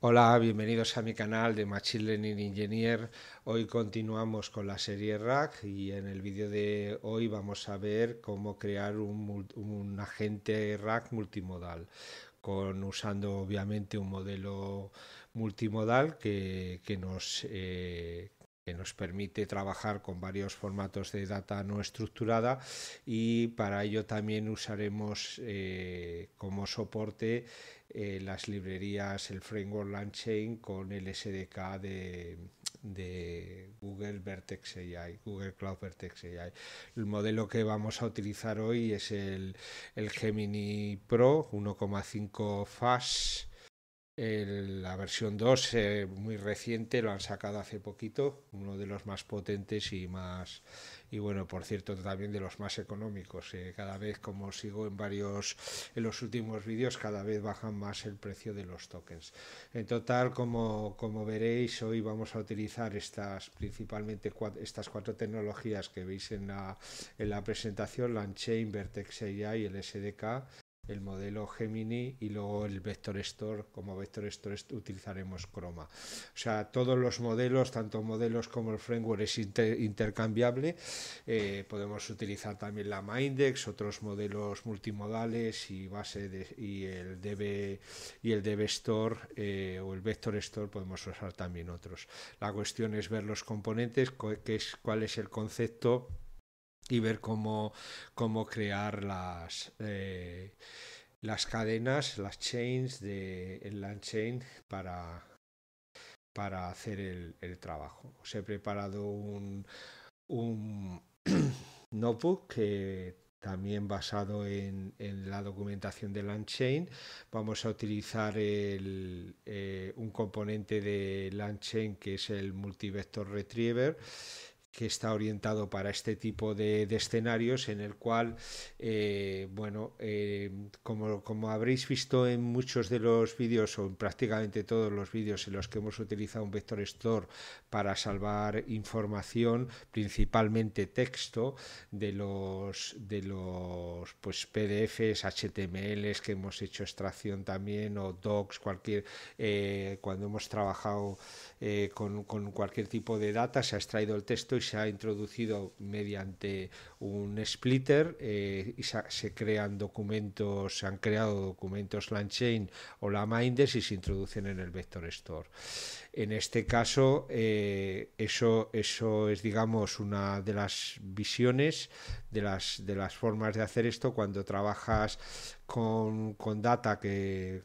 Hola, bienvenidos a mi canal de Machine Learning Engineer. Hoy continuamos con la serie RAC y en el vídeo de hoy vamos a ver cómo crear un, agente RAC multimodal, con, usando obviamente un modelo multimodal que, nos... Eh, que nos permite trabajar con varios formatos de data no estructurada y para ello también usaremos eh, como soporte eh, las librerías, el framework Landchain con el SDK de, Google Vertex AI, Google Cloud Vertex AI. El modelo que vamos a utilizar hoy es el, el Gemini Pro 1,5 FAS la versión 2, eh, muy reciente, lo han sacado hace poquito, uno de los más potentes y más, y bueno, por cierto, también de los más económicos. Eh, cada vez, como sigo en varios, en los últimos vídeos, cada vez bajan más el precio de los tokens. En total, como, como veréis, hoy vamos a utilizar estas, principalmente estas cuatro tecnologías que veis en la, en la presentación, LandChain, Vertex AI, y el SDK el modelo Gemini y luego el Vector Store, como Vector Store utilizaremos Chroma. O sea, todos los modelos, tanto modelos como el framework es intercambiable. Eh, podemos utilizar también la Mindex, otros modelos multimodales y base de, y el DB y el DB Store eh, o el Vector Store podemos usar también otros. La cuestión es ver los componentes, que es cuál es el concepto y ver cómo, cómo crear las, eh, las cadenas, las chains de land para, para hacer el, trabajo. Os he preparado un, notebook que también basado en, la documentación de LandChain. Vamos a utilizar eh, un componente de LandChain que es el Multivector Retriever que está orientado para este tipo de, escenarios en el cual, eh, bueno, eh, como, como, habréis visto en muchos de los vídeos o en prácticamente todos los vídeos en los que hemos utilizado un vector store para salvar información, principalmente texto, de los, de los PDFs, pues, HTMLs que hemos hecho extracción también, o docs, cualquier, eh, cuando hemos trabajado eh, con, cualquier tipo de data, se ha extraído el texto y se ha introducido mediante un splitter eh, y se, crean documentos, se han creado documentos Landchain o la Mindes y se introducen en el Vector Store. En este caso, eh, eso, eso es, digamos, una de las visiones, de las, de las formas de hacer esto cuando trabajas con, data que,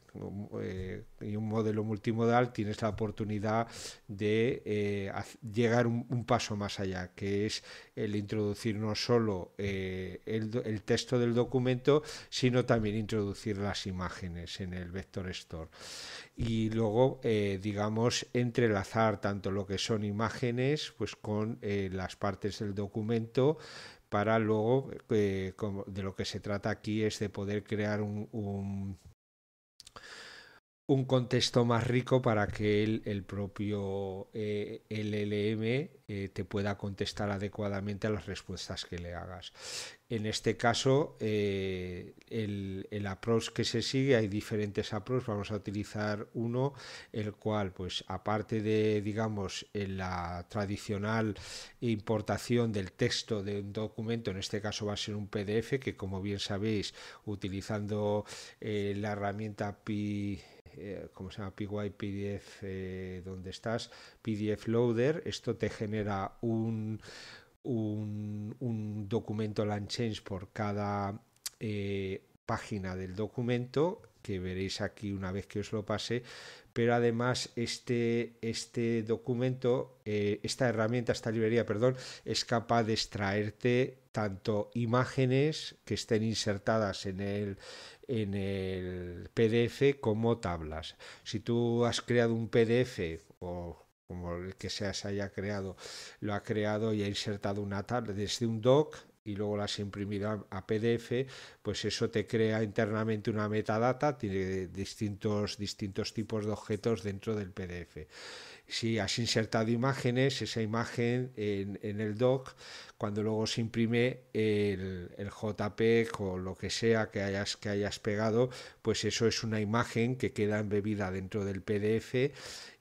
eh, y un modelo multimodal tienes la oportunidad de eh, llegar un, paso más allá, que es el introducir no solo eh, el, texto del documento, sino también introducir las imágenes en el vector store. Y luego, digamos, entrelazar tanto lo que son imágenes pues con las partes del documento, para luego, eh, de lo que se trata aquí es de poder crear un, un, contexto más rico para que el, el propio eh, LLM eh, te pueda contestar adecuadamente a las respuestas que le hagas. En este caso, eh, el, approach que se sigue, hay diferentes approaches, vamos a utilizar uno, el cual, pues aparte de, digamos, en la tradicional importación del texto de un documento, en este caso va a ser un PDF, que como bien sabéis, utilizando eh, la herramienta Pi... Eh, ¿cómo se llama? PY PDF, donde estás, PDF Loader, esto te genera un, un, documento land por cada eh, página del documento que veréis aquí una vez que os lo pase, pero además este, este documento, eh, esta herramienta, esta librería, perdón, es capaz de extraerte tanto imágenes que estén insertadas en el, en el PDF como tablas. Si tú has creado un PDF o como el que sea se haya creado, lo ha creado y ha insertado una tabla desde un doc y luego las imprimido a PDF, pues eso te crea internamente una metadata, tiene distintos, distintos tipos de objetos dentro del PDF si has insertado imágenes, esa imagen en, el doc, cuando luego se imprime el, JPEG o lo que sea que hayas, que hayas pegado, pues eso es una imagen que queda embebida dentro del PDF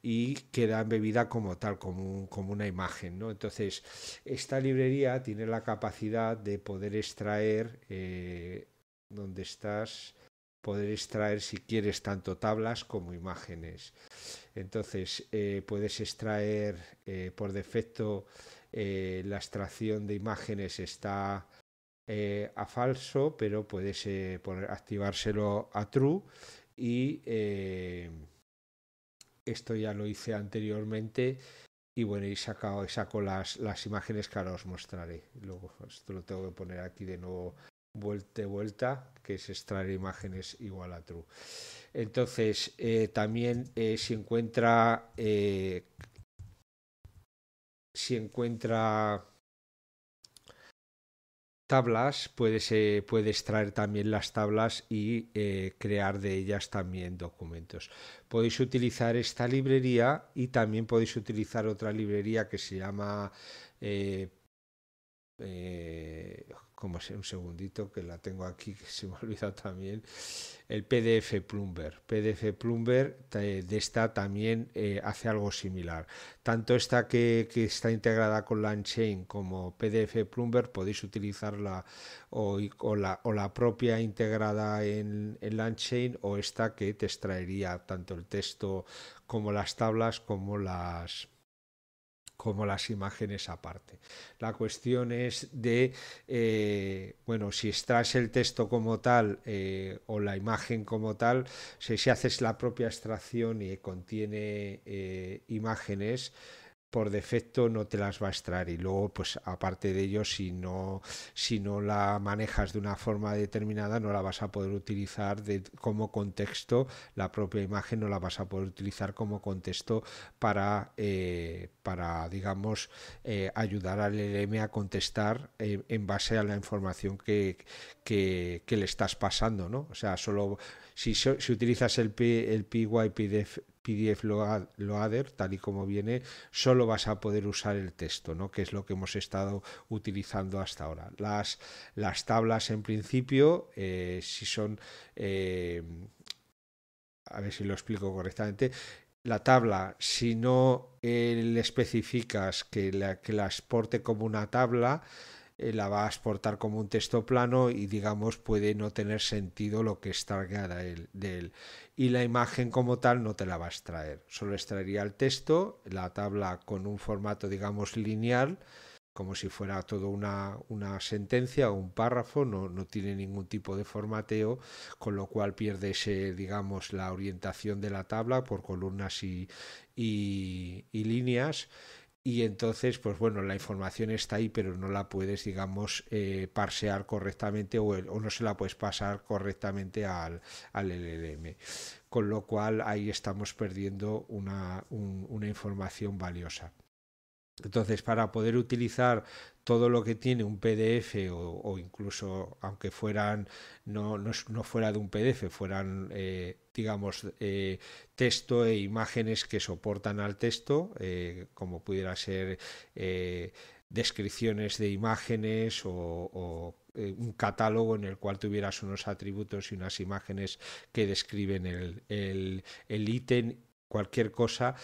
y queda embebida como tal, como, una imagen. Entonces, esta librería tiene la capacidad de poder extraer eh, donde estás poder extraer si quieres tanto tablas como imágenes. Entonces eh, puedes extraer eh, por defecto eh, la extracción de imágenes está a falso, pero puedes poner, activárselo a true y esto ya lo hice anteriormente y bueno, y saco, las, las imágenes que ahora os mostraré. Luego esto lo tengo que poner aquí de nuevo vuelta vuelta, que es extraer imágenes igual a true. Entonces, eh, también se eh, si encuentra. Eh, encuentra tablas, puedes, eh, traer también las tablas y crear de ellas también documentos. Podéis utilizar esta librería y también podéis utilizar otra librería que se llama como sea un segundito que la tengo aquí que se me ha olvidado también, el PDF Plumber. PDF Plumber de esta también eh, hace algo similar. Tanto esta que, está integrada con la como PDF Plumber podéis utilizarla o, la, o la, propia integrada en, en o esta que te extraería tanto el texto como las tablas como las como las imágenes aparte. La cuestión es de, eh, bueno, si extraes el texto como tal eh, o la imagen como tal, si, haces la propia extracción y contiene eh, imágenes, por defecto no te las va a extraer y luego pues aparte de ello si no si no la manejas de una forma determinada no la vas a poder utilizar de, como contexto la propia imagen no la vas a poder utilizar como contexto para eh, para digamos eh, ayudar al LM a contestar eh, en base a la información que, que, le estás pasando no o sea solo si, si utilizas el, P, el PYPDF PDF Loader, tal y como viene, solo vas a poder usar el texto, ¿no? que es lo que hemos estado utilizando hasta ahora. Las, las tablas, en principio, eh, si son. Eh, a ver si lo explico correctamente la tabla, si no eh, le especificas que la, que la exporte como una tabla, eh, la va a exportar como un texto plano y digamos puede no tener sentido lo que extraiga de él, Y la imagen como tal no te la va a extraer, solo extraería el texto, la tabla con un formato digamos lineal, como si fuera todo una, sentencia o un párrafo, no, tiene ningún tipo de formateo, con lo cual pierde ese, digamos, la orientación de la tabla por columnas y, y líneas y entonces, pues bueno, la información está ahí, pero no la puedes, digamos, eh, parsear correctamente o, no se la puedes pasar correctamente al, LLM. Con lo cual ahí estamos perdiendo una información valiosa. Entonces, para poder utilizar todo lo que tiene un PDF o, incluso aunque fueran no, no, fuera de un PDF, fueran eh, digamos eh, texto e imágenes que soportan al texto, eh, como pudiera ser descripciones de imágenes o, un catálogo en el cual tuvieras unos atributos y unas imágenes que describen el ítem, el, ítem cualquier cosa.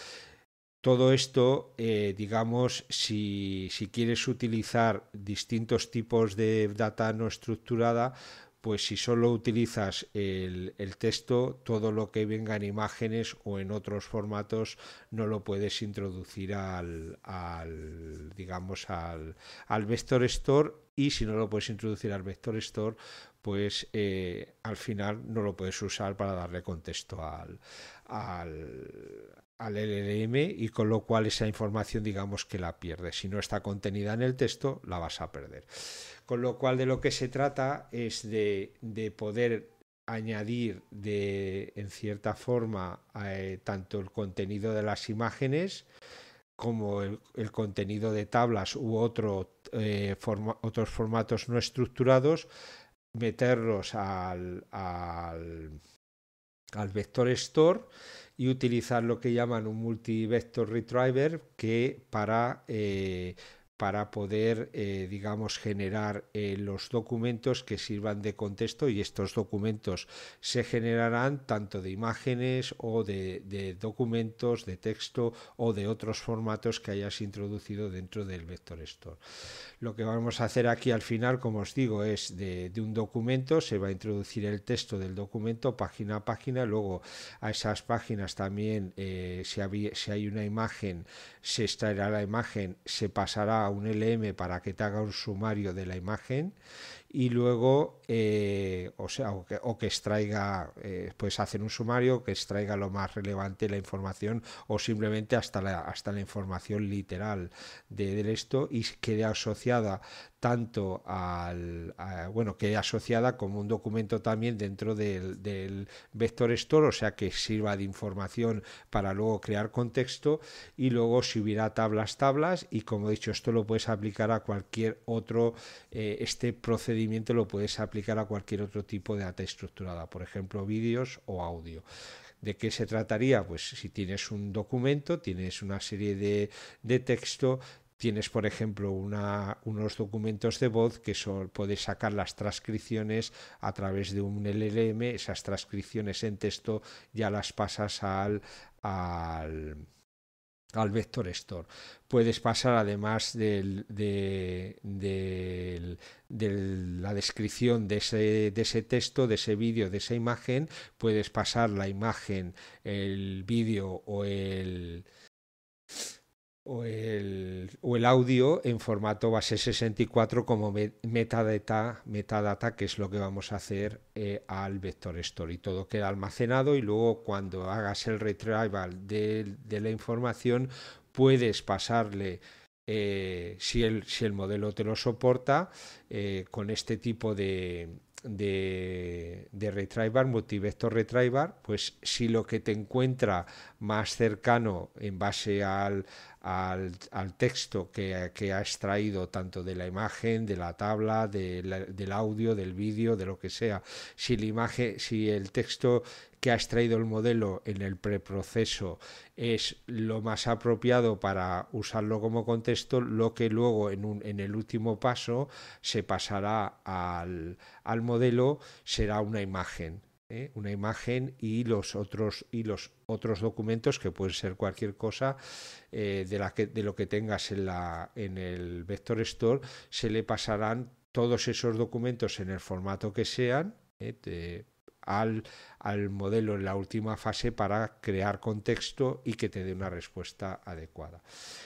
Todo esto, eh, digamos, si, quieres utilizar distintos tipos de data no estructurada, pues si solo utilizas el, texto, todo lo que venga en imágenes o en otros formatos no lo puedes introducir al, digamos, al, vector store y si no lo puedes introducir al vector store, pues eh, al final no lo puedes usar para darle contexto al, al LLM y con lo cual esa información digamos que la pierde, Si no está contenida en el texto, la vas a perder. Con lo cual de lo que se trata es de, poder añadir de, en cierta forma eh, tanto el contenido de las imágenes como el, contenido de tablas u otro, eh, otros formatos no estructurados, meterlos al, al, al vector store y utilizar lo que llaman un multivector retriever que para eh, para poder, eh, digamos, generar eh, los documentos que sirvan de contexto y estos documentos se generarán tanto de imágenes o de, documentos, de texto o de otros formatos que hayas introducido dentro del vector store. Lo que vamos a hacer aquí al final, como os digo, es de, un documento, se va a introducir el texto del documento página a página, luego a esas páginas también eh, si hay una imagen se extraerá la imagen, se pasará a un LM para que te haga un sumario de la imagen y luego, eh, o sea, o que, extraiga, eh, pues hacen un sumario que extraiga lo más relevante la información o simplemente hasta la, hasta la información literal de esto y quede asociada tanto al, bueno, que asociada como un documento también dentro del, vector store, o sea que sirva de información para luego crear contexto y luego si hubiera tablas, tablas y como he dicho, esto lo puedes aplicar a cualquier otro, eh, este procedimiento lo puedes aplicar a cualquier otro tipo de data estructurada, por ejemplo, vídeos o audio. ¿De qué se trataría? Pues si tienes un documento, tienes una serie de, de texto, Tienes, por ejemplo, unos documentos de voz que son, puedes sacar las transcripciones a través de un LLM, esas transcripciones en texto ya las pasas al, al vector store. Puedes pasar además de, la descripción de ese texto, de ese vídeo, de esa imagen, puedes pasar la imagen, el vídeo o el o el, el audio en formato base 64 como metadata, metadata, que es lo que vamos a hacer eh, al vector store. Y todo queda almacenado y luego cuando hagas el retrieval de, la información puedes pasarle eh, si, el, si, el, modelo te lo soporta, eh, con este tipo de, de, multivector retriever, pues si lo que te encuentra más cercano en base al, al, al texto que, ha extraído tanto de la imagen, de la tabla, del audio, del vídeo, de lo que sea. Si, la imagen, si el texto que ha extraído el modelo en el preproceso es lo más apropiado para usarlo como contexto, lo que luego en, en el último paso se pasará al, al modelo será una imagen ¿eh? una imagen y los otros y los otros documentos que pueden ser cualquier cosa eh, de, lo que tengas en, la, en el vector store se le pasarán todos esos documentos en el formato que sean. ¿eh? al, al modelo en la última fase para crear contexto y que te dé una respuesta adecuada.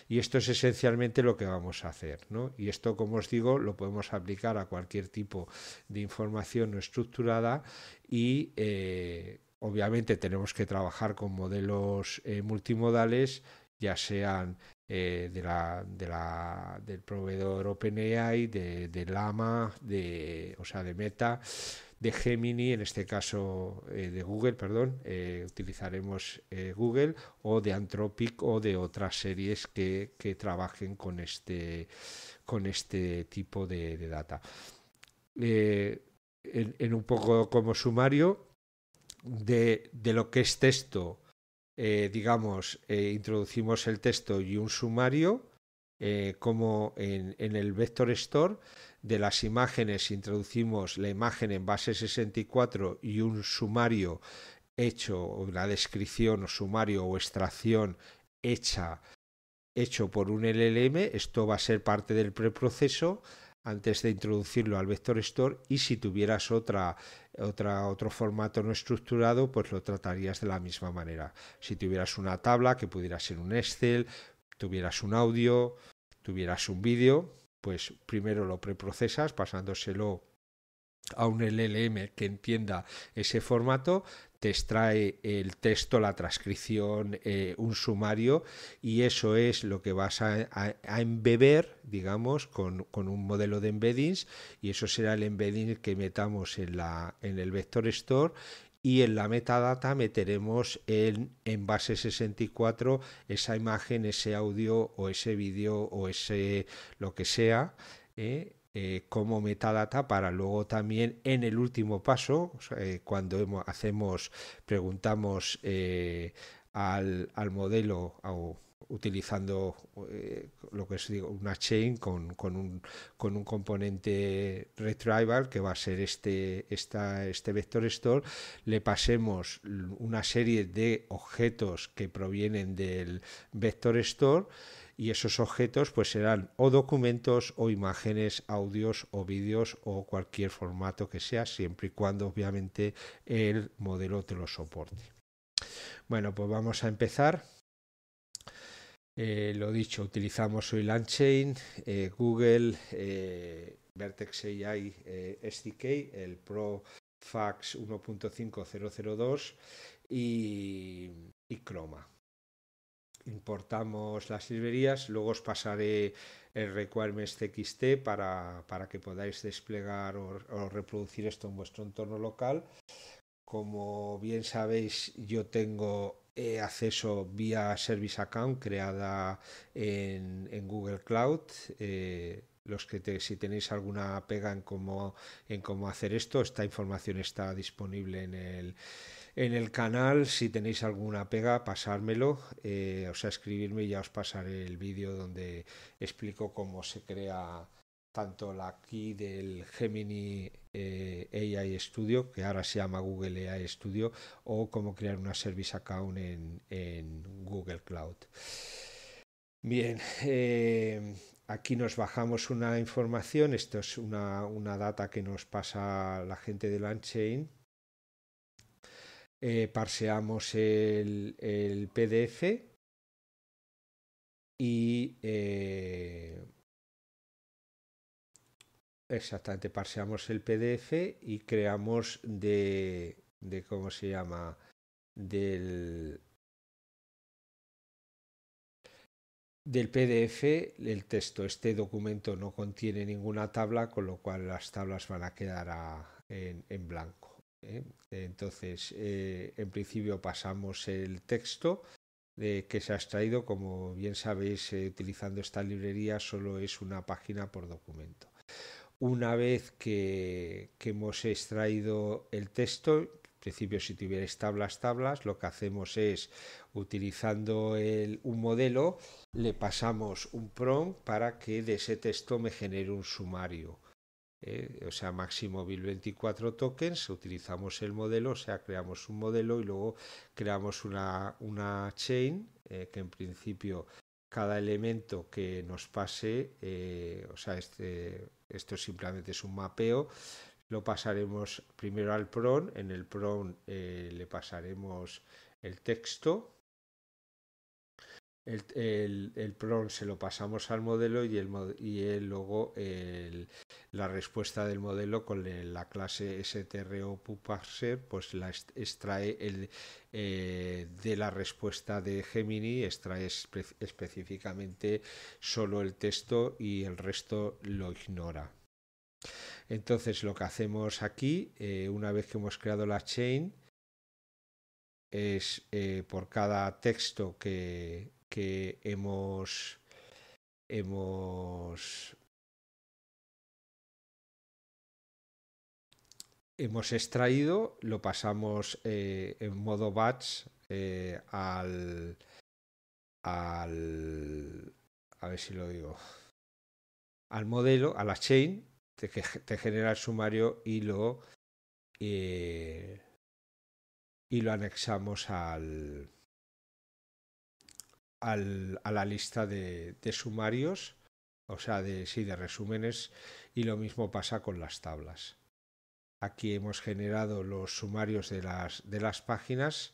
Y esto es esencialmente lo que vamos a hacer. Y esto, como os digo, lo podemos aplicar a cualquier tipo de información no estructurada y eh, obviamente tenemos que trabajar con modelos eh, multimodales ya sean eh, del proveedor OpenAI, de, de Lama, de, o sea, de Meta, de Gemini, en este caso eh, de Google, perdón, eh, utilizaremos eh, Google o de Anthropic o de otras series que, trabajen con este, con este tipo de, data. En, un poco como sumario de lo que es texto, digamos, introducimos el texto y un sumario eh, como en, el Vector Store. De las imágenes introducimos la imagen en base 64 y un sumario hecho, una descripción o sumario o extracción hecha hecho por un LLM. Esto va a ser parte del preproceso antes de introducirlo al vector store y si tuvieras otra, otra, otro formato no estructurado, pues lo tratarías de la misma manera. Si tuvieras una tabla que pudiera ser un Excel, tuvieras un audio, tuvieras un vídeo, pues primero lo preprocesas pasándoselo a un LLM que entienda ese formato, te extrae el texto, la transcripción, eh, un sumario y eso es lo que vas a, embeber, digamos, con, con, un modelo de embeddings y eso será el embedding que metamos en, la, en el vector store y en la metadata meteremos en, en base 64 esa imagen, ese audio o ese vídeo o ese lo que sea. ¿eh? Eh, como metadata para luego también en el último paso, eh, cuando hacemos, preguntamos al, al, modelo o utilizando eh, lo que es digo, una chain con, un, con un componente retrieval que va a ser este, este vector store, le pasemos una serie de objetos que provienen del vector store y esos objetos pues serán o documentos o imágenes, audios o vídeos o cualquier formato que sea, siempre y cuando obviamente el modelo te lo soporte. Bueno, pues vamos a empezar. Eh, lo dicho, utilizamos hoy Chain, eh, Google, eh, Vertex AI SDK, el ProFax 1.5002 y, y Chroma. Importamos las librerías, luego os pasaré el requirements txt para, que podáis desplegar o reproducir esto en vuestro entorno local. Como bien sabéis, yo tengo eh, acceso vía Service Account creada en, Google Cloud. Eh, los que si tenéis alguna pega en cómo, en hacer esto, esta información está disponible en el, en el canal. Si tenéis alguna pega, pasármelo, eh, o sea, escribirme y ya os pasaré el vídeo donde explico cómo se crea tanto la key del Gemini eh, AI Studio, que ahora se llama Google AI Studio, o cómo crear una Service Account en, Google Cloud. Bien, eh, aquí nos bajamos una información, esto es una, data que nos pasa la gente de Landchain. Eh, parseamos el, el, PDF y exactamente, parseamos el PDF y creamos de, ¿cómo se llama? Del, del PDF el texto. Este documento no contiene ninguna tabla, con lo cual las tablas van a quedar en, blanco. ¿eh? Entonces, eh, en principio pasamos el texto eh, que se ha extraído. Como bien sabéis, utilizando esta librería solo es una página por documento. Una vez que, hemos extraído el texto, en principio si tuvierais tablas, tablas, lo que hacemos es utilizando un modelo, le pasamos un prompt para que de ese texto me genere un sumario. ¿eh? o sea, máximo 1024 tokens, utilizamos el modelo, o sea, creamos un modelo y luego creamos una, chain eh, que en principio cada elemento que nos pase, eh, o sea, este, esto simplemente es un mapeo. Lo pasaremos primero al PRON. En el PRON eh, le pasaremos el texto el, el, el se lo pasamos al modelo y, el, y el, luego el, la respuesta del modelo con la clase STRO parser pues la extrae el, eh, de la respuesta de Gemini, extrae específicamente solo el texto y el resto lo ignora. Entonces lo que hacemos aquí, eh, una vez que hemos creado la chain, es eh, por cada texto que que hemos, hemos, hemos extraído, lo pasamos eh, en modo batch eh, al, al, a ver si lo digo, al modelo, a la chain, te, te genera el sumario y lo, eh, y lo anexamos al, a la lista de, sumarios, o sea, de, sí, de resúmenes, y lo mismo pasa con las tablas. Aquí hemos generado los sumarios de las, de las páginas,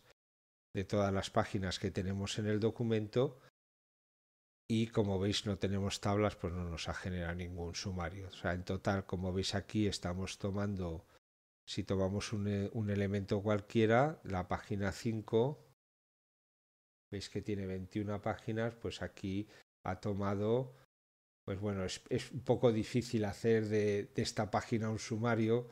de todas las páginas que tenemos en el documento, y como veis no tenemos tablas, pues no nos ha generado ningún sumario. O sea, en total, como veis aquí, estamos tomando, si tomamos un, un elemento cualquiera, la página 5 veis que tiene 21 páginas, pues aquí ha tomado, pues bueno, es, un poco difícil hacer de, esta página un sumario,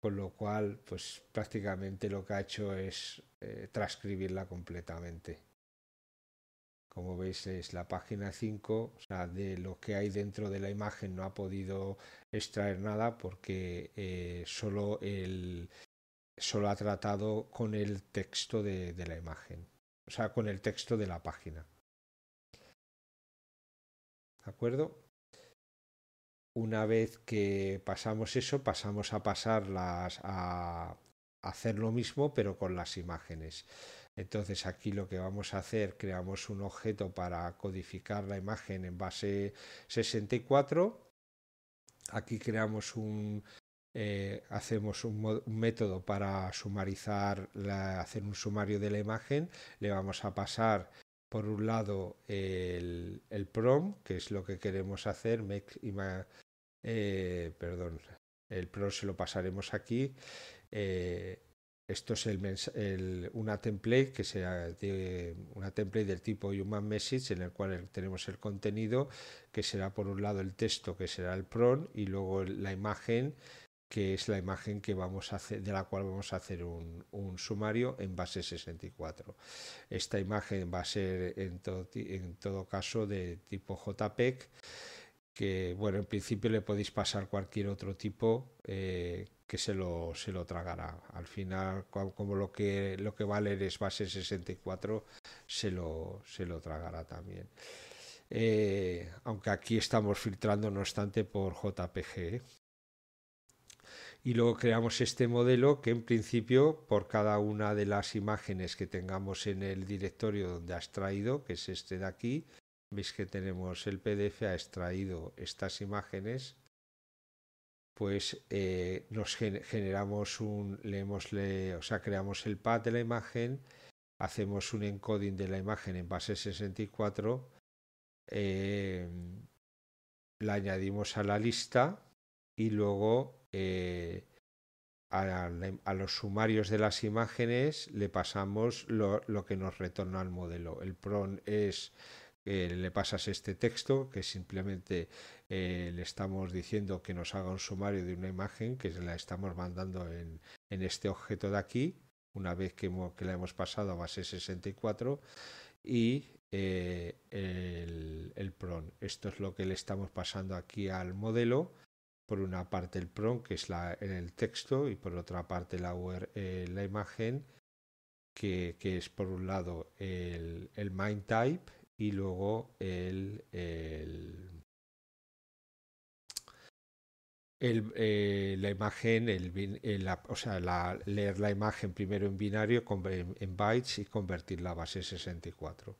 con lo cual, pues prácticamente lo que ha hecho es eh, transcribirla completamente. Como veis es la página 5, o sea, de lo que hay dentro de la imagen no ha podido extraer nada porque eh, solo, el, ha tratado con el texto de la imagen o sea, con el texto de la página. ¿De acuerdo? Una vez que pasamos eso, pasamos a pasarlas a hacer lo mismo, pero con las imágenes. Entonces aquí lo que vamos a hacer, creamos un objeto para codificar la imagen en base 64. Aquí creamos un eh, hacemos un, método para sumarizar, hacer un sumario de la imagen, le vamos a pasar por un lado el, prom, que es lo que queremos hacer, eh, perdón, el prom se lo pasaremos aquí. Eh, esto es una template que será una template del tipo human message en el cual tenemos el contenido que será por un lado el texto que será el prom y luego la imagen que es la imagen que vamos a hacer, de la cual vamos a hacer un, sumario en base 64. Esta imagen va a ser en, todo caso de tipo JPEG, que bueno, en principio le podéis pasar cualquier otro tipo eh, que se lo, tragará. Al final, como lo que, lo que va es base 64, se lo, tragará también. Eh, aunque aquí estamos filtrando, no obstante, por JPG. ¿eh? y luego creamos este modelo que en principio por cada una de las imágenes que tengamos en el directorio donde has traído, que es este de aquí, veis que tenemos el PDF, ha extraído estas imágenes, pues eh, nos generamos un, leemos, o sea, creamos el pad de la imagen, hacemos un encoding de la imagen en base 64, eh, la añadimos a la lista y luego eh, a, los sumarios de las imágenes le pasamos lo, que nos retorna al modelo. El PRON es que le pasas este texto que simplemente eh, le estamos diciendo que nos haga un sumario de una imagen que la estamos mandando en, este objeto de aquí una vez que, que, la hemos pasado a base 64 y eh, el, el, PRON. Esto es lo que le estamos pasando aquí al modelo por una parte el PROM, que es la, el texto, y por otra parte la, eh, la imagen, que, es por un lado el, el mind type y luego el, eh, la imagen, el, o sea, leer la imagen primero en binario en, en bytes y convertirla a base 64.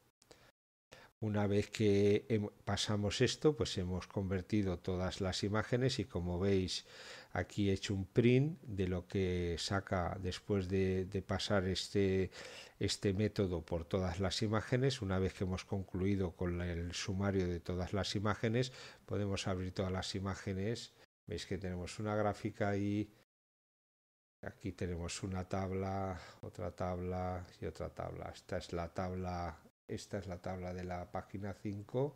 Una vez que pasamos esto, pues hemos convertido todas las imágenes y como veis aquí he hecho un print de lo que saca después de, pasar este, este método por todas las imágenes. Una vez que hemos concluido con el sumario de todas las imágenes, podemos abrir todas las imágenes. Veis que tenemos una gráfica ahí, aquí tenemos una tabla, otra tabla y otra tabla. Esta es la tabla esta es la tabla de la página 5.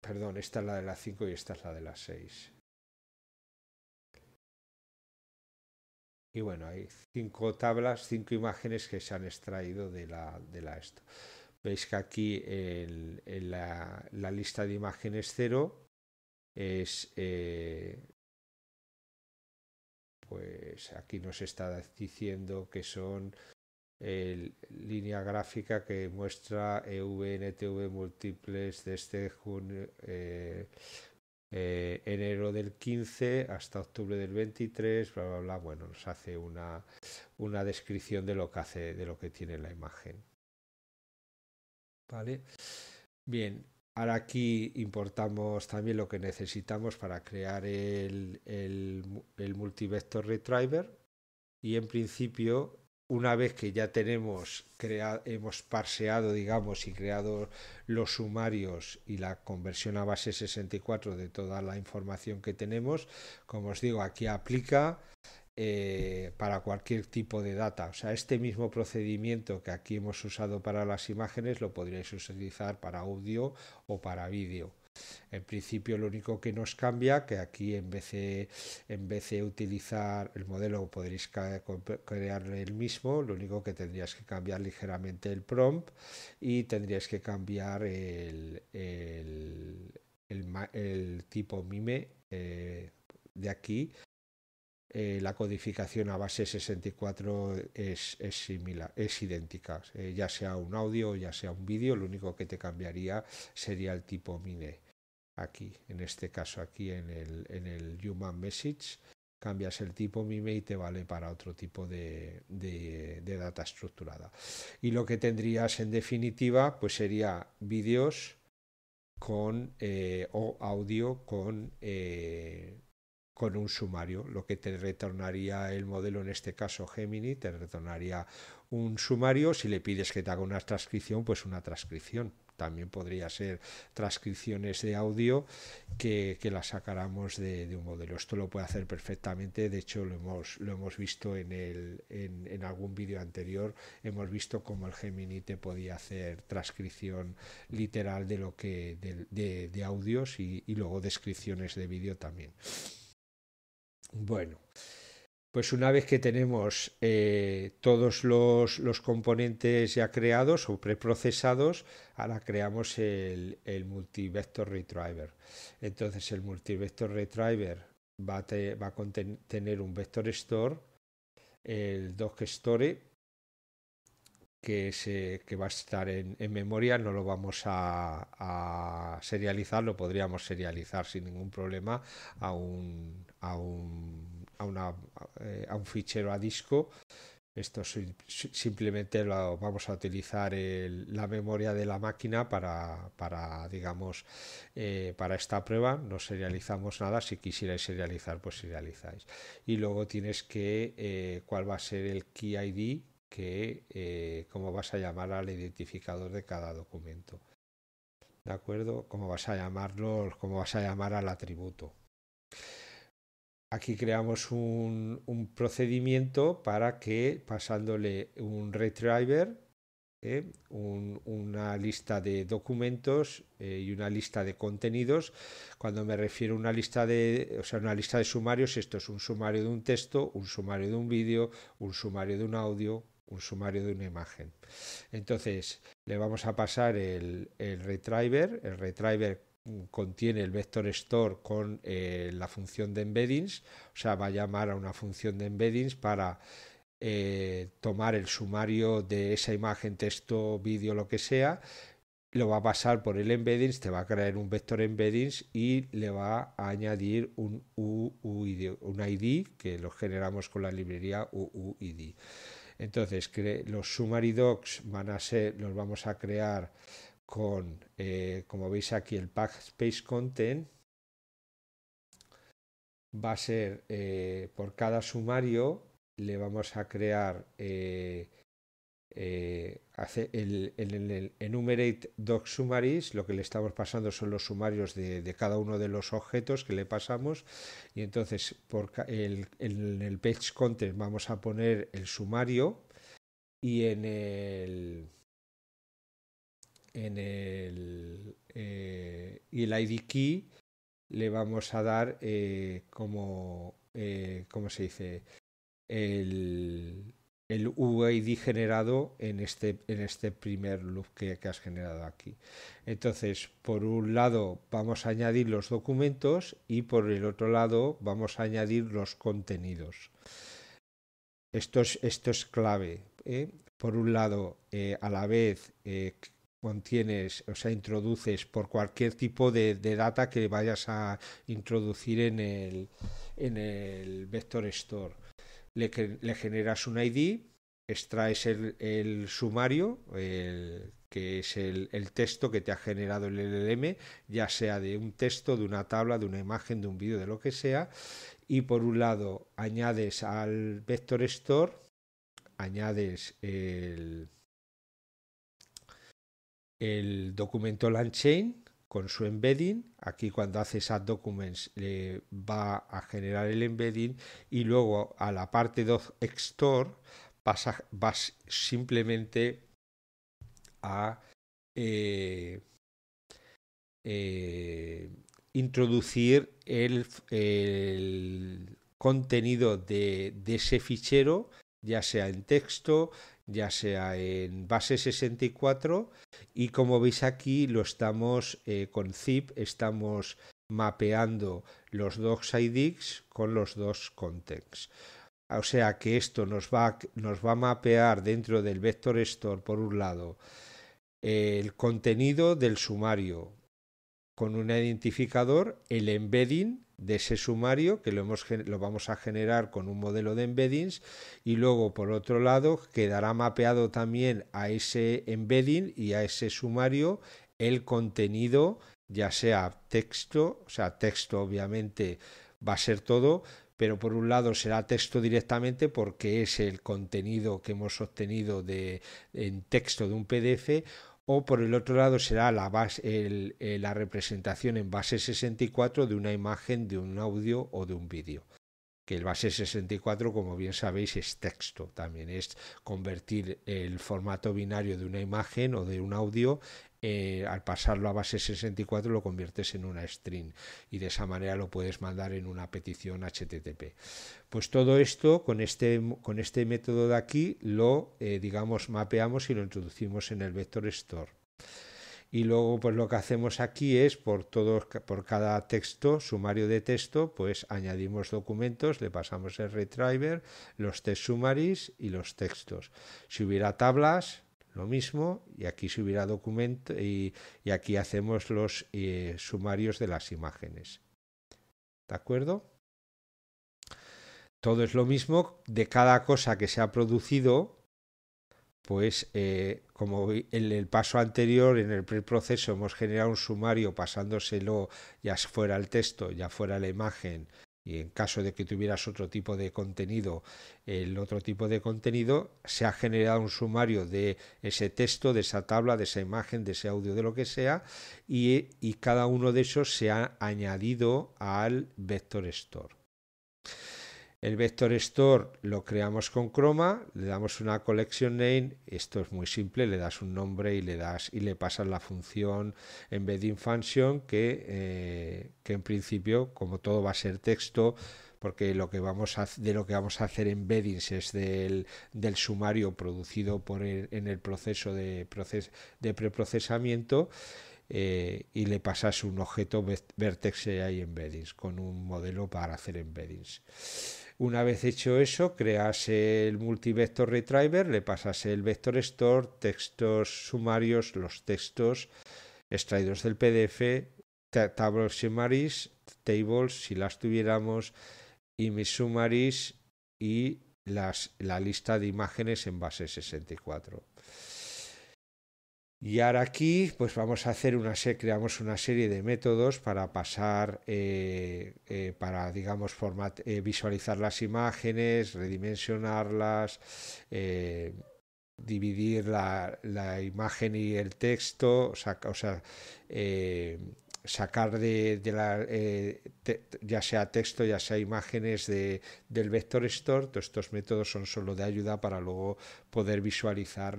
Perdón, esta es la de la 5 y esta es la de la 6. Y bueno, hay cinco tablas, cinco imágenes que se han extraído de la, de la esto. Veis que aquí en la, lista de imágenes 0 es eh, pues aquí nos está diciendo que son línea gráfica que muestra EVNTV múltiples desde junio, eh, eh, enero del 15 hasta octubre del 23, bla, bla, bla. Bueno, nos hace una, una descripción de lo que hace, de lo que tiene la imagen. Vale. Bien, Ahora aquí importamos también lo que necesitamos para crear el, el, el multivector retriever y en principio una vez que ya tenemos hemos parseado digamos y creado los sumarios y la conversión a base 64 de toda la información que tenemos como os digo aquí aplica eh, para cualquier tipo de data. O sea, este mismo procedimiento que aquí hemos usado para las imágenes lo podríais utilizar para audio o para vídeo. En principio lo único que nos cambia que aquí en vez de, en vez de utilizar el modelo podréis crear el mismo, lo único que tendrías que cambiar ligeramente el prompt y tendrías que cambiar el, tipo mime eh, de aquí eh, la codificación a base 64 es, similar, es idéntica, eh, ya sea un audio ya sea un vídeo, lo único que te cambiaría sería el tipo MINE. Aquí, en este caso, aquí en el, Human Message, cambias el tipo MIME y te vale para otro tipo de, data estructurada. Y lo que tendrías en definitiva, pues sería vídeos con eh, o audio con con un sumario, lo que te retornaría el modelo, en este caso Gemini, te retornaría un sumario, si le pides que te haga una transcripción, pues una transcripción. También podría ser transcripciones de audio que, que las sacáramos de, un modelo. Esto lo puede hacer perfectamente, de hecho lo hemos, lo hemos visto en, el, en, algún vídeo anterior, hemos visto cómo el Gemini te podía hacer transcripción literal de, lo que, de, de audios y, y luego descripciones de vídeo también. Bueno, pues una vez que tenemos eh, todos los, componentes ya creados o preprocesados, ahora creamos el, el multivector retriever. Entonces el multivector retriever va a, va a tener un vector store, el doc store, eh, que, va a estar en, memoria, no lo vamos a, a, serializar, lo podríamos serializar sin ningún problema a un, a un, eh, a, un fichero a disco. Esto simplemente lo vamos a utilizar la memoria de la máquina para, para digamos, eh, para esta prueba. No serializamos nada. Si quisierais serializar, pues serializáis. Y luego tienes que, eh, cuál va a ser el key ID, que, cómo vas a llamar al identificador de cada documento. ¿De acuerdo? ¿Cómo vas a llamarlo? ¿Cómo vas a llamar al atributo? Aquí creamos un, procedimiento para que pasándole un retriever, ¿eh? una lista de documentos eh, y una lista de contenidos. Cuando me refiero a una lista de, sea, una lista de sumarios, esto es un sumario de un texto, un sumario de un vídeo, un sumario de un audio, un sumario de una imagen. Entonces, le vamos a pasar el, el retriever, el retriever contiene el vector store con eh, la función de embeddings, o sea, va a llamar a una función de embeddings para eh, tomar el sumario de esa imagen, texto, vídeo, lo que sea, lo va a pasar por el embeddings, te va a crear un vector embeddings y le va a añadir un UUID, un ID que lo generamos con la librería UUID. Entonces, los summary docs van a ser, los vamos a crear con, eh, como veis aquí, el pack Space Content. Va a ser eh, por cada sumario, le vamos a crear eh, eh hace el, enumerate doc summaries, lo que le estamos pasando son los sumarios de, de cada uno de los objetos que le pasamos y entonces por el, en el page content vamos a poner el sumario y en el eh, y el ID key le vamos a dar eh, como, eh, se dice? El, el UID generado en este, en este primer loop que, has generado aquí. Entonces, por un lado vamos a añadir los documentos y por el otro lado vamos a añadir los contenidos. Esto es, clave. Por un lado, a la vez contienes o sea, introduces por cualquier tipo de, data que vayas a introducir en el, en el vector store. Le, generas un ID, extraes el, sumario, que es el, el, texto que te ha generado el LLM, ya sea de un texto, de una tabla, de una imagen, de un vídeo, de lo que sea. Y por un lado, añades al vector store, añades el el documento LangChain con su embedding. Aquí cuando haces add documents le va a generar el embedding y luego a la parte 2 extor vas, simplemente a eh, eh, introducir el, contenido de ese fichero, ya sea en texto, ya sea en base 64 y como veis aquí lo estamos eh, con zip, estamos mapeando los dos IDs con los dos contexts. O sea que esto nos va, nos va a mapear dentro del vector store, por un lado, el contenido del sumario con un identificador, el embedding, de ese sumario que lo, hemos, lo vamos a generar con un modelo de embeddings y luego por otro lado quedará mapeado también a ese embedding y a ese sumario el contenido ya sea texto, o sea, texto obviamente va a ser todo, pero por un lado será texto directamente porque es el contenido que hemos obtenido de, en texto de un PDF o por el otro lado será la, eh, representación en base 64 de una imagen, de un audio o de un vídeo. Que el base 64, como bien sabéis, es texto. También es convertir el formato binario de una imagen o de un audio eh, al pasarlo a base 64 lo conviertes en una string y de esa manera lo puedes mandar en una petición HTTP. Pues todo esto con este, con este método de aquí lo, eh, digamos, mapeamos y lo introducimos en el vector store. Y luego, pues lo que hacemos aquí es por todos, por cada texto, sumario de texto, pues añadimos documentos, le pasamos el retriever, los test summaries y los textos. Si hubiera tablas, lo mismo y aquí subirá documento y, aquí hacemos los eh, sumarios de las imágenes. ¿De acuerdo? Todo es lo mismo de cada cosa que se ha producido, pues eh, como en el paso anterior, en el preproceso, hemos generado un sumario pasándoselo ya fuera el texto, ya fuera la imagen, y en caso de que tuvieras otro tipo de contenido, el otro tipo de contenido, se ha generado un sumario de ese texto, de esa tabla, de esa imagen, de ese audio, de lo que sea, y, cada uno de esos se ha añadido al vector store. El vector store lo creamos con Chroma, le damos una collection name, esto es muy simple, le das un nombre y le das y le pasas la función embedding function que, eh, que en principio, como todo va a ser texto, porque lo que vamos de lo que vamos a hacer embeddings es del, sumario producido por en el proceso de, de preprocesamiento eh, y le pasas un objeto vertex en embeddings con un modelo para hacer embeddings. Una vez hecho eso, creas el multivector retriever, le pasas el vector store, textos sumarios, los textos extraídos del PDF, table summaries, tables, si las tuviéramos, mis summaries y las, la lista de imágenes en base 64. Y ahora aquí pues vamos a hacer una creamos una serie de métodos para pasar, eh, eh, para digamos format, eh, visualizar las imágenes, redimensionarlas, dividir la, imagen y el texto, sacar de, la, eh, ya sea texto, ya sea imágenes del vector store, todos estos métodos son solo de ayuda para luego poder visualizar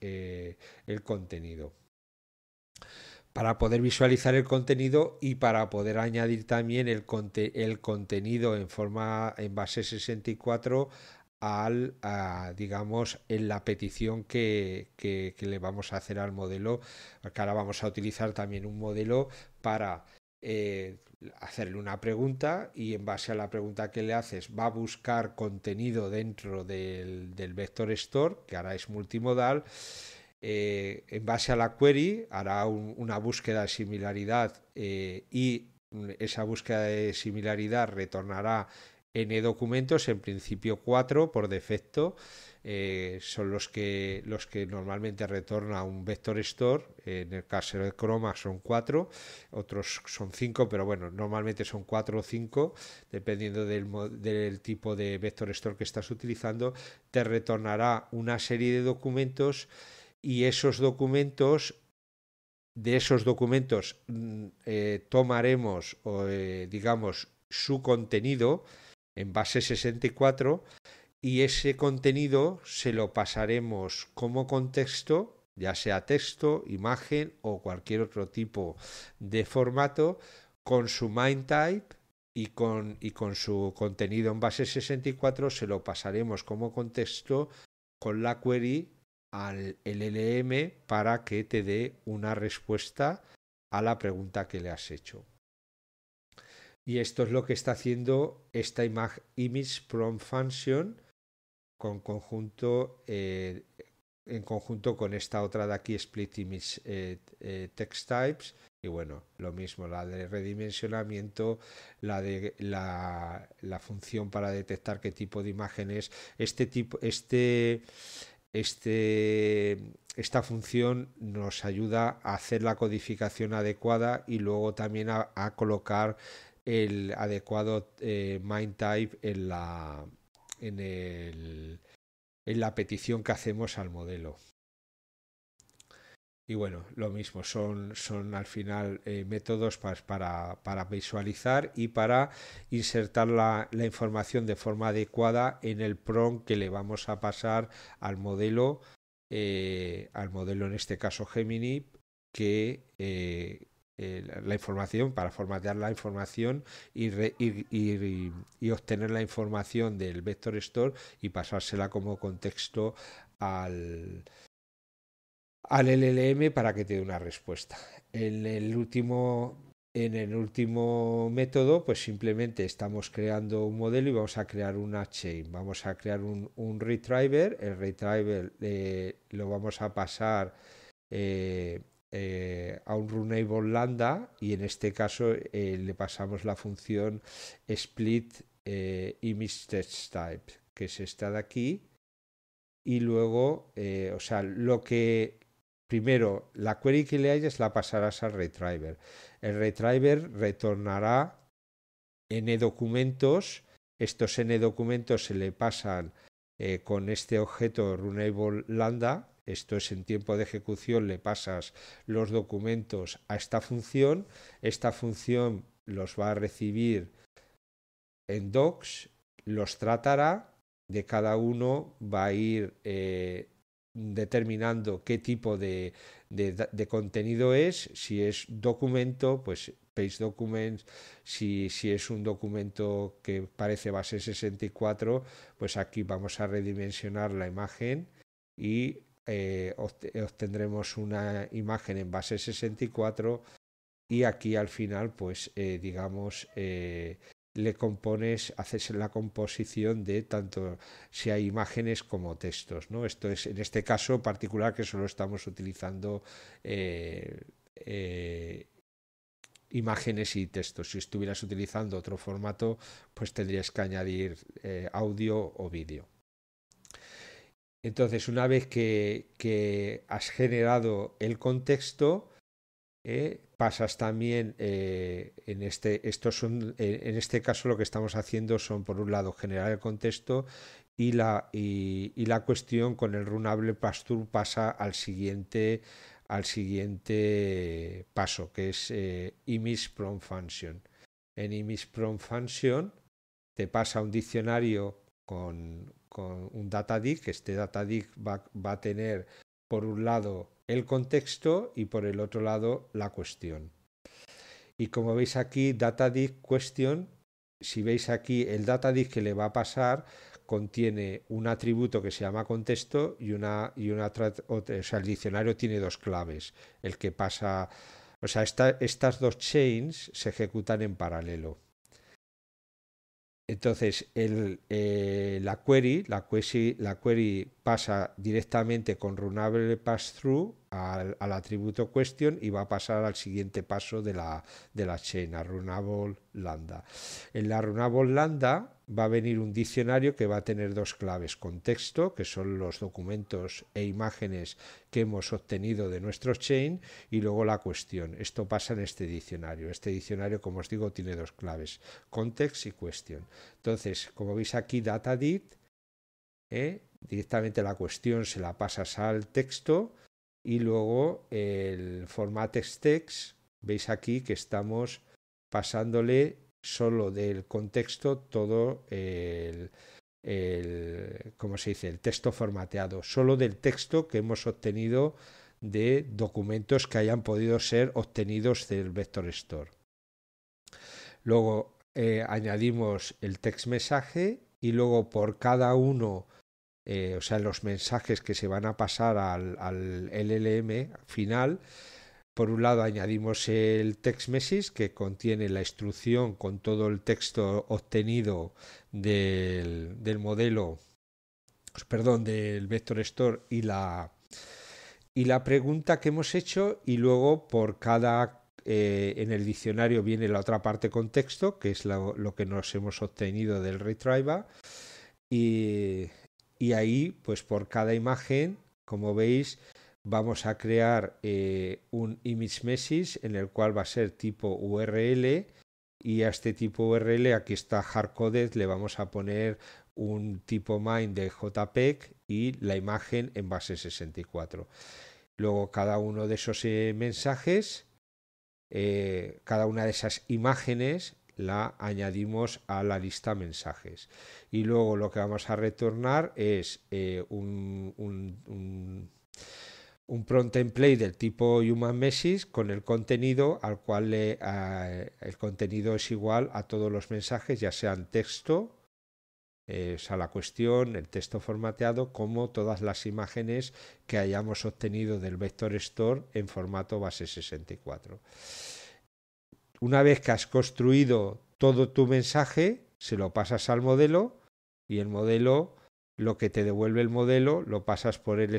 eh, el contenido para poder visualizar el contenido y para poder añadir también el, contenido en forma en base 64 al digamos en la petición que, le vamos a hacer al modelo ahora vamos a utilizar también un modelo para eh, hacerle una pregunta y en base a la pregunta que le haces va a buscar contenido dentro del, vector store, que ahora es multimodal. Eh, en base a la query hará una búsqueda de similaridad eh, y esa búsqueda de similaridad retornará n e documentos, en principio 4 por defecto. Eh, son los que, los que normalmente retorna un vector store. En el caso de Chroma son cuatro, otros son cinco, pero bueno, normalmente son cuatro o cinco, dependiendo del, tipo de vector store que estás utilizando. Te retornará una serie de documentos y esos documentos de esos documentos mm, eh, tomaremos, eh, digamos, su contenido en base 64 y ese contenido se lo pasaremos como contexto, ya sea texto, imagen o cualquier otro tipo de formato, con su mind type y con, y con su contenido en base 64 se lo pasaremos como contexto con la query al LLM para que te dé una respuesta a la pregunta que le has hecho. Y esto es lo que está haciendo esta image, function con conjunto, eh, en conjunto con esta otra de aquí, Split Image eh, eh, Text Types. Y bueno, lo mismo, la de redimensionamiento, la de la, función para detectar qué tipo de imágenes, este tipo, este, este, esta función nos ayuda a hacer la codificación adecuada y luego también a, colocar el adecuado type en la, en, en la petición que hacemos al modelo. Y bueno, lo mismo, son, son al final eh, métodos para, para, visualizar y para insertar la, información de forma adecuada en el PROM que le vamos a pasar al modelo, eh, al modelo en este caso Gemini, que eh, eh, la información, para formatear la información y, y, obtener la información del vector store y pasársela como contexto al, al LLM para que te dé una respuesta. En el último en el último método, pues simplemente estamos creando un modelo y vamos a crear una chain. Vamos a crear un, un retriever. El retriever eh, lo vamos a pasar eh, eh, a un runable lambda y en este caso eh, le pasamos la función split eh, image type, que es esta de aquí. Y luego, o sea, lo que primero, la query que le hayas la pasarás al retriever. El retriever retornará n documentos. Estos n documentos se le pasan con este objeto runable lambda esto es en tiempo de ejecución, le pasas los documentos a esta función, esta función los va a recibir en docs, los tratará, de cada uno va a ir eh, determinando qué tipo de, de, contenido es, si es documento, pues page documents, si, si es un documento que parece base 64, pues aquí vamos a redimensionar la imagen y eh, obtendremos una imagen en base 64 y aquí al final pues eh, digamos eh, le compones, haces la composición de tanto si hay imágenes como textos, ¿no? Esto es en este caso particular que solo estamos utilizando imágenes y textos. Si estuvieras utilizando otro formato, pues tendrías que añadir audio o vídeo. Entonces, una vez que, has generado el contexto, eh, pasas también eh, en este eh, en este caso lo que estamos haciendo son por un lado generar el contexto y la y, la cuestión con el runable pastur pasa al siguiente al siguiente paso que es image function en image function te pasa un diccionario con, con un que Este datadic va, va a tener por un lado el contexto y por el otro lado la cuestión. Y como veis aquí, datadig question, si veis aquí el datadig que le va a pasar, contiene un atributo que se llama contexto y una y o sea, el diccionario tiene dos claves, el que pasa, o sea, estas dos chains se ejecutan en paralelo. Entonces, eh, la, query, la, query, la query pasa directamente con Runable Pass-Through al, atributo question y va a pasar al siguiente paso de la, de la chain, a runable lambda. En la runable lambda va a venir un diccionario que va a tener dos claves, contexto, que son los documentos e imágenes que hemos obtenido de nuestro chain, y luego la cuestión. Esto pasa en este diccionario. Este diccionario, como os digo, tiene dos claves, context y question, Entonces, como veis aquí, data did, ¿eh? directamente la cuestión se la pasas al texto y luego el Format text, veis aquí que estamos pasándole solo del contexto todo el, el se dice? el texto formateado, solo del texto que hemos obtenido de documentos que hayan podido ser obtenidos del vector store. Luego eh, añadimos el text mensaje y luego por cada uno eh, o sea, los mensajes que se van a pasar al, LLM final, por un lado añadimos el text message que contiene la instrucción con todo el texto obtenido del, modelo, perdón, del vector store y la, y la pregunta que hemos hecho y luego por cada... Eh, en el diccionario viene la otra parte con texto, que es lo, lo que nos hemos obtenido del retriever. Y, y ahí pues por cada imagen como veis vamos a crear eh, un image message en el cual va a ser tipo url y a este tipo url aquí está hardcoded le vamos a poner un tipo Mind de jpeg y la imagen en base 64 luego cada uno de esos eh, mensajes eh, cada una de esas imágenes la añadimos a la lista mensajes. Y luego lo que vamos a retornar es eh, un, un, prompt template del tipo human message con el contenido al cual el contenido es igual a todos los mensajes, ya sean texto, eh, a la cuestión, el texto formateado, como todas las imágenes que hayamos obtenido del vector store en formato base 64. Una vez que has construido todo tu mensaje, se lo pasas al modelo y el modelo, lo que te devuelve el modelo, lo pasas por el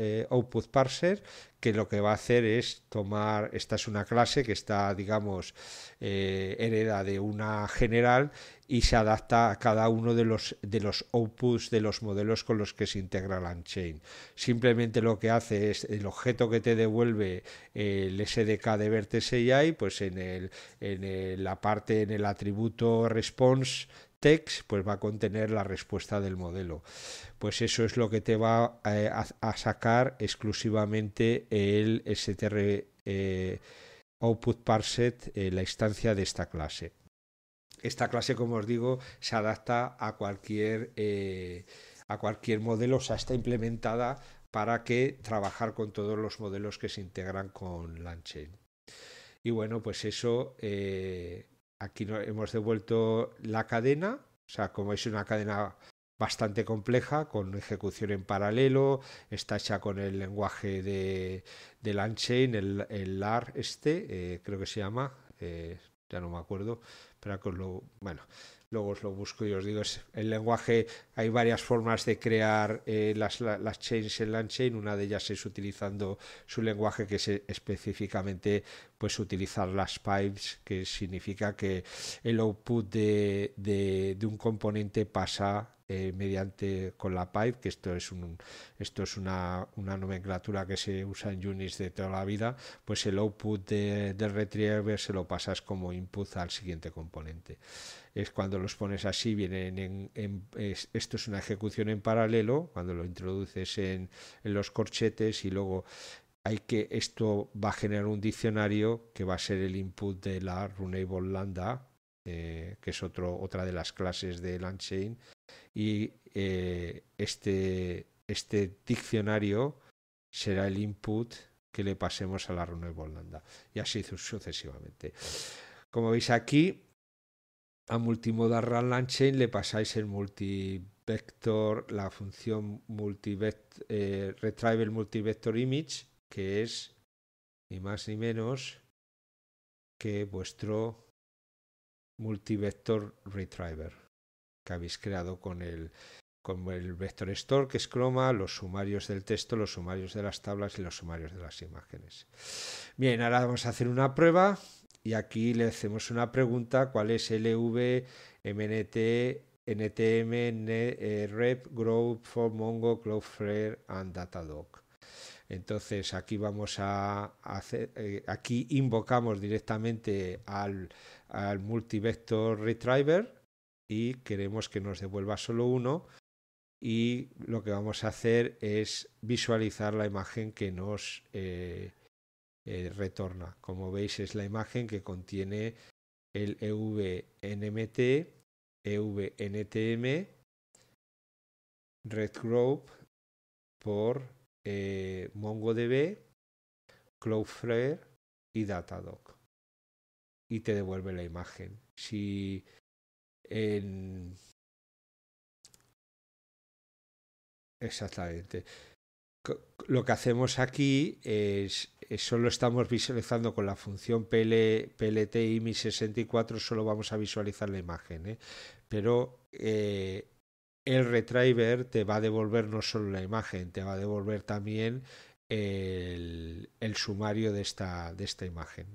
eh, output parser que lo que va a hacer es tomar, esta es una clase que está, digamos, eh, hereda de una general y se adapta a cada uno de los, de los outputs de los modelos con los que se integra la chain. Simplemente lo que hace es el objeto que te devuelve el SDK de Vertex AI, pues en, la parte, en el atributo response text, pues va a contener la respuesta del modelo. Pues eso es lo que te va eh, a, sacar exclusivamente el str eh, output parset, en la instancia de esta clase. Esta clase, como os digo, se adapta a cualquier, eh, a cualquier modelo, o sea, está implementada para que trabajar con todos los modelos que se integran con LangChain. Y bueno, pues eso Aquí hemos devuelto la cadena, o sea, como es una cadena bastante compleja, con ejecución en paralelo, está hecha con el lenguaje de, de el, LAR este, eh, creo que se llama, eh, ya no me acuerdo, pero con lo, bueno, luego os lo busco y os digo, es, el lenguaje, hay varias formas de crear eh, las, chains en LangChain, una de ellas es utilizando su lenguaje que es eh, específicamente pues utilizar las pipes, que significa que el output de, un componente pasa eh, mediante con la pipe, que esto es un esto es una, nomenclatura que se usa en Unix de toda la vida, pues el output de, del retriever se lo pasas como input al siguiente componente es cuando los pones así, vienen en, esto es una ejecución en paralelo, cuando lo introduces en, los corchetes y luego hay que esto va a generar un diccionario que va a ser el input de la Runeable lambda, eh, que es otro, otra de las clases de LangChain, y eh, este, este diccionario será el input que le pasemos a la Runeable lambda, y así sucesivamente. Como veis aquí, a multimodal run Chain le pasáis el multivector, la función retriever eh, retrieval multivector image, que es ni más ni menos que vuestro multivector retriever que habéis creado con el con el vector store que es croma, los sumarios del texto, los sumarios de las tablas y los sumarios de las imágenes. Bien, ahora vamos a hacer una prueba. Y aquí le hacemos una pregunta, ¿cuál es LV, MNT, NTM, e Rep, grow for Mongo, Cloudflare and Datadoc? Entonces aquí vamos a eh, aquí invocamos directamente al, multivector retriever y queremos que nos devuelva solo uno y lo que vamos a hacer es visualizar la imagen que nos eh, eh, retorna. Como veis es la imagen que contiene el EVNMT, EVNTM, Red por eh, MongoDB, Cloudflare y Datadoc. Y te devuelve la imagen. Si en... Exactamente lo que hacemos aquí es, solo estamos visualizando con la función PL, y MI64, solo vamos a visualizar la imagen, ¿eh? pero eh, el retriever te va a devolver no solo la imagen, te va a devolver también el, sumario de esta, de esta imagen.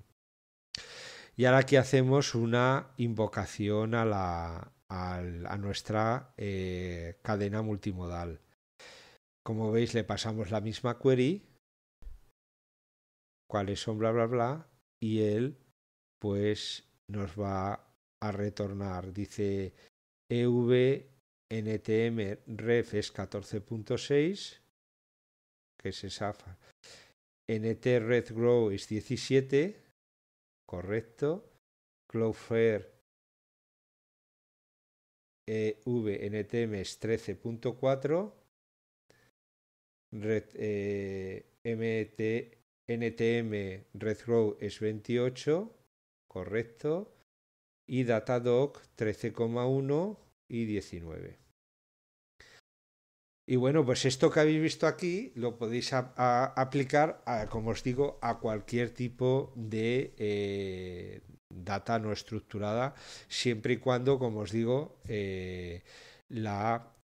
Y ahora aquí hacemos una invocación a, la, nuestra eh, cadena multimodal. Como veis, le pasamos la misma query, cuáles son bla bla bla, y él pues nos va a retornar. Dice evntm ref es 14.6, que se zafa. NT es 17, correcto. Cloudflare evntm es 13.4 Red, eh, NTM e es 28, correcto, y Datadoc 13,1 y 19. Y bueno, pues esto que habéis visto aquí lo podéis aplicar, como os digo, a cualquier tipo de eh, data no estructurada, siempre y cuando, como os digo, eh,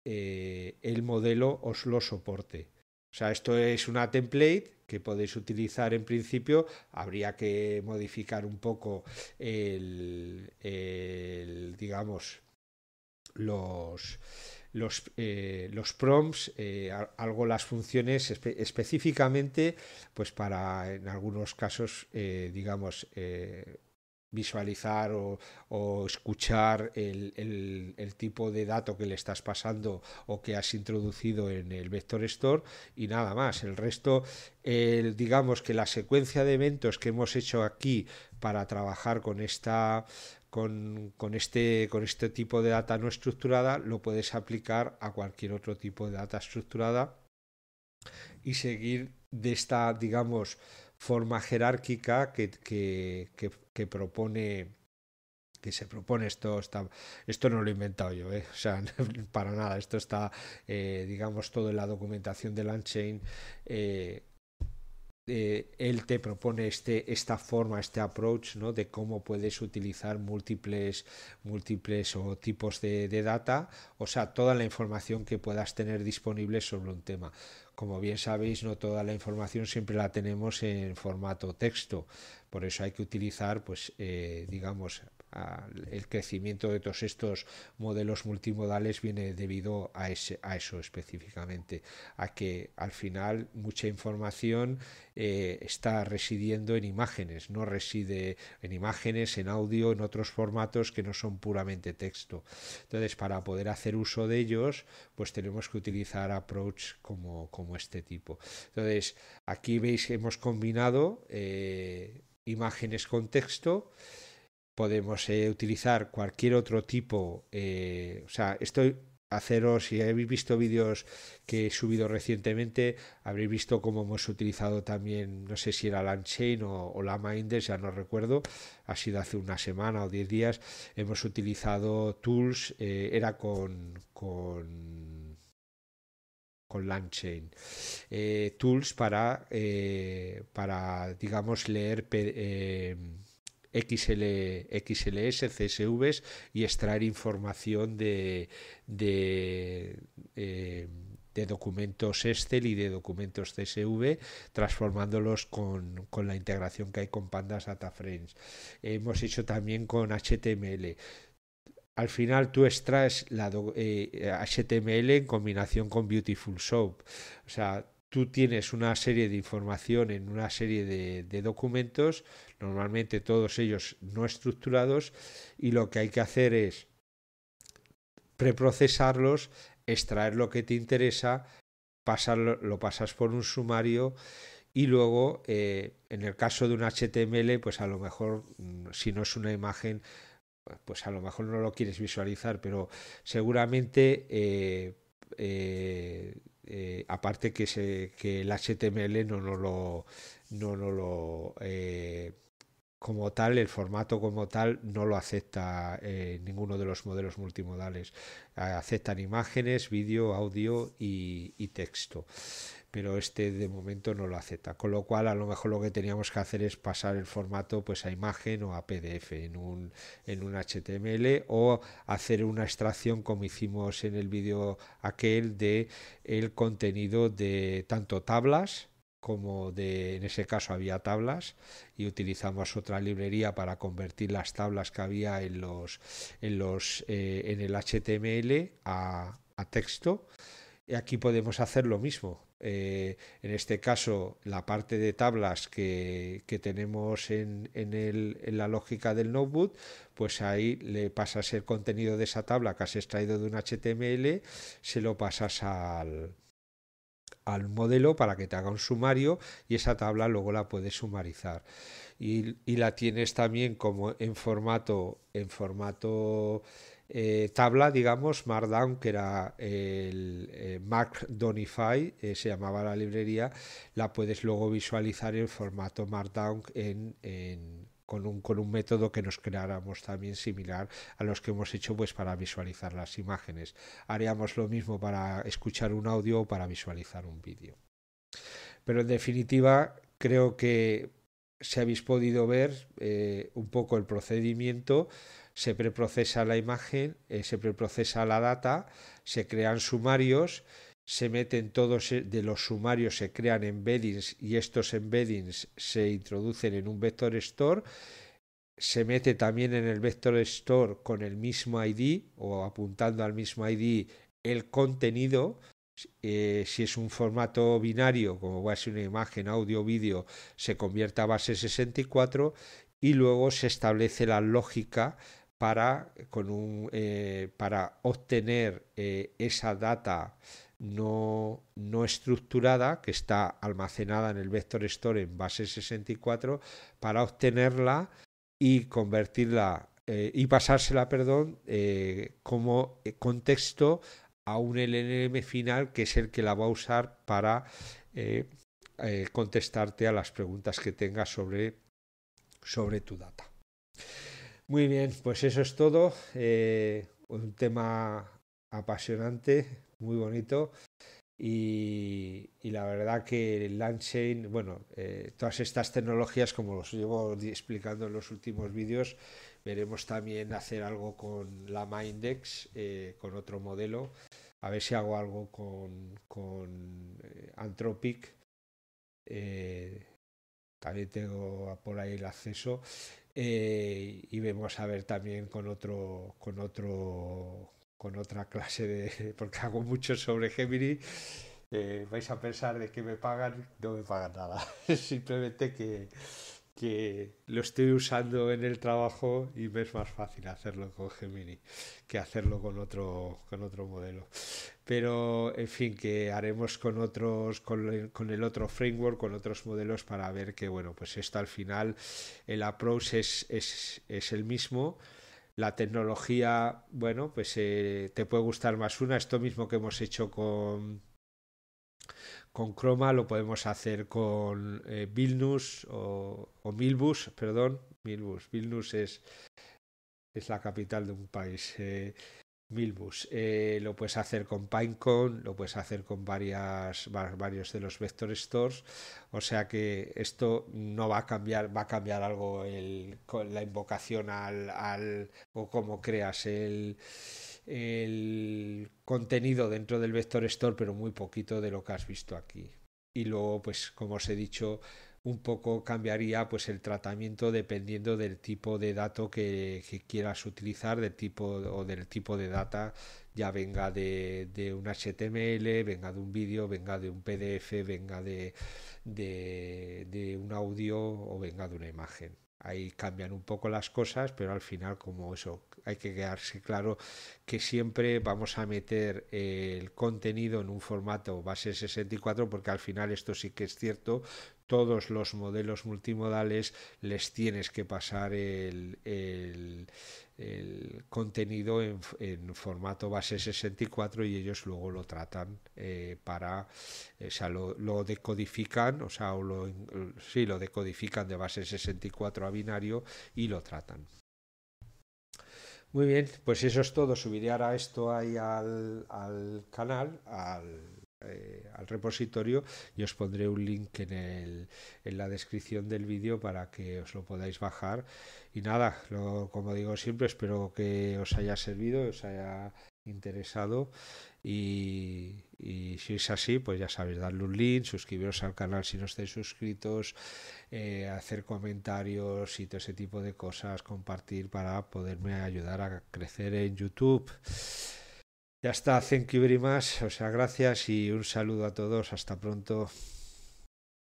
eh, el modelo os lo soporte esto es una template que podéis utilizar en principio. Habría que modificar un poco el, digamos, los, los, eh, los prompts, eh, algo las funciones específicamente, pues para en algunos casos, eh, digamos, eh, visualizar o, escuchar el, tipo de dato que le estás pasando o que has introducido en el vector store y nada más el resto digamos que la secuencia de eventos que hemos hecho aquí para trabajar con esta con, este, con este tipo de data no estructurada lo puedes aplicar a cualquier otro tipo de data estructurada y seguir de esta digamos forma jerárquica que, que, que, propone que se propone esto está esto no lo he inventado yo ¿eh? o sea para nada esto está eh, digamos todo en la documentación de Unchain eh, eh, él te propone este, esta forma, este approach, ¿no? De cómo puedes utilizar múltiples, múltiples o tipos de, data, o sea, toda la información que puedas tener disponible sobre un tema. Como bien sabéis, no toda la información siempre la tenemos en formato texto, por eso hay que utilizar, pues, eh, digamos, el crecimiento de todos estos modelos multimodales viene debido a, a eso específicamente, a que al final mucha información eh, está residiendo en imágenes, no reside en imágenes, en audio, en otros formatos que no son puramente texto. Entonces, para poder hacer uso de ellos, pues tenemos que utilizar approach como, como este tipo. Entonces, aquí veis que hemos combinado eh, imágenes con texto podemos eh, utilizar cualquier otro tipo, eh, o sea, estoy a haceros, si habéis visto vídeos que he subido recientemente, habréis visto cómo hemos utilizado también, no sé si era Lanchain o, o la ya no recuerdo, ha sido hace una semana o diez días, hemos utilizado tools, eh, era con, con, con eh, tools para, para, digamos, leer... XLS, CSV y extraer información eh, de, documentos Excel y de documentos CSV, transformándolos con, la integración que hay con Pandas Data Hemos hecho también con HTML. Al final tú extraes la HTML eh, en combinación con Beautiful Soap. O sea, tú tienes una serie de información en una serie de documentos normalmente todos ellos no estructurados, y lo que hay que hacer es preprocesarlos, extraer lo que te interesa, lo pasas por un sumario y luego eh, en el caso de un HTML, pues a lo mejor mm, si no es una imagen, pues a lo mejor no lo quieres visualizar, pero seguramente... Eh, eh, aparte que, el HTML no, lo, no, no lo como tal, el formato como tal no lo acepta eh, ninguno de los modelos multimodales. Aceptan imágenes, vídeo, audio y, texto, pero este de momento no lo acepta. Con lo cual, a lo mejor lo que teníamos que hacer es pasar el formato pues, a imagen o a PDF en un, en un HTML o hacer una extracción como hicimos en el vídeo aquel de el contenido de tanto tablas como de, en ese caso había tablas y utilizamos otra librería para convertir las tablas que había en los en los eh, en el HTML a, texto y aquí podemos hacer lo mismo eh, en este caso la parte de tablas que, tenemos en la lógica del notebook pues ahí le pasas el contenido de esa tabla que has extraído de un HTML se lo pasas al al modelo para que te haga un sumario y esa tabla luego la puedes sumarizar. Y, la tienes también como en formato, en formato eh, tabla, digamos, Markdown, que era el eh, Markdownify, eh, se llamaba la librería, la puedes luego visualizar en formato Markdown en con un, método que nos creáramos también similar a los que hemos hecho pues para visualizar las imágenes. Haríamos lo mismo para escuchar un audio o para visualizar un vídeo. Pero en definitiva, creo que si habéis podido ver eh, un poco el procedimiento, se preprocesa la imagen, eh, se preprocesa la data, se crean sumarios se meten todos eh, de los sumarios, se crean embeddings y estos embeddings se introducen en un vector store. Se mete también en el vector store con el mismo ID o apuntando al mismo ID el contenido. Eh, si es un formato binario, como va a ser una imagen, audio, vídeo, se convierte a base 64 y luego se establece la lógica para, con un, eh, para obtener esa data no, estructurada que está almacenada en el vector store en base 64 para obtenerla y convertirla eh, y pasársela, perdón, eh, como contexto a un LNM final que es el que la va a usar para eh, contestarte a las preguntas que tengas sobre, sobre tu data. Muy bien, pues eso es todo. un tema apasionante, muy bonito. Y, la verdad que el Landchain, bueno, eh, todas estas tecnologías, como los llevo explicando en los últimos vídeos, veremos también hacer algo con la Mindex, eh, con otro modelo. A ver si hago algo con, con eh, Anthropic. Eh, también tengo por ahí el acceso. Eh, y vemos a ver también con otro, con otro con otra clase de... porque hago mucho sobre Gemini, eh, vais a pensar de que me pagan, no me pagan nada. Simplemente que, que lo estoy usando en el trabajo y me es más fácil hacerlo con Gemini que hacerlo con otro, con otro modelo. Pero, en fin, que haremos con otros, con el, otro framework, con otros modelos para ver que, bueno, pues esto al final el approach es, es, es el mismo la tecnología, bueno, pues eh, te puede gustar más una. Esto mismo que hemos hecho con, con Chroma lo podemos hacer con eh, Vilnius o, Milbus, perdón, Milbus. Vilnus es, es la capital de un país. Eh, Milbus. Eh, lo puedes hacer con Pinecone, lo puedes hacer con varias, varios de los vector stores. O sea que esto no va a cambiar, va a cambiar algo con la invocación al, o cómo creas el, el contenido dentro del vector store, pero muy poquito de lo que has visto aquí. Y luego, pues como os he dicho, un poco cambiaría pues el tratamiento dependiendo del tipo de dato que, quieras utilizar del tipo o del tipo de data ya venga de, un HTML venga de un vídeo venga de un PDF venga de, de un audio o venga de una imagen ahí cambian un poco las cosas, pero al final como eso, hay que quedarse claro que siempre vamos a meter el contenido en un formato base 64 porque al final esto sí que es cierto, todos los modelos multimodales les tienes que pasar el, contenido en, formato base 64 y ellos luego lo tratan eh, para, eh, o sea, lo, decodifican, o sea, lo, sí, lo decodifican de base 64 a binario y lo tratan. Muy bien, pues eso es todo. Subiré ahora esto ahí al, al canal, al eh, al repositorio y os pondré un link en, el, en la descripción del vídeo para que os lo podáis bajar. Y nada, lo, como digo siempre, espero que os haya servido, os haya interesado y, si es así pues ya sabéis darle un link suscribiros al canal si no estáis suscritos eh, hacer comentarios y todo ese tipo de cosas compartir para poderme ayudar a crecer en youtube ya está, thank you O sea, gracias y un saludo a todos. Hasta pronto.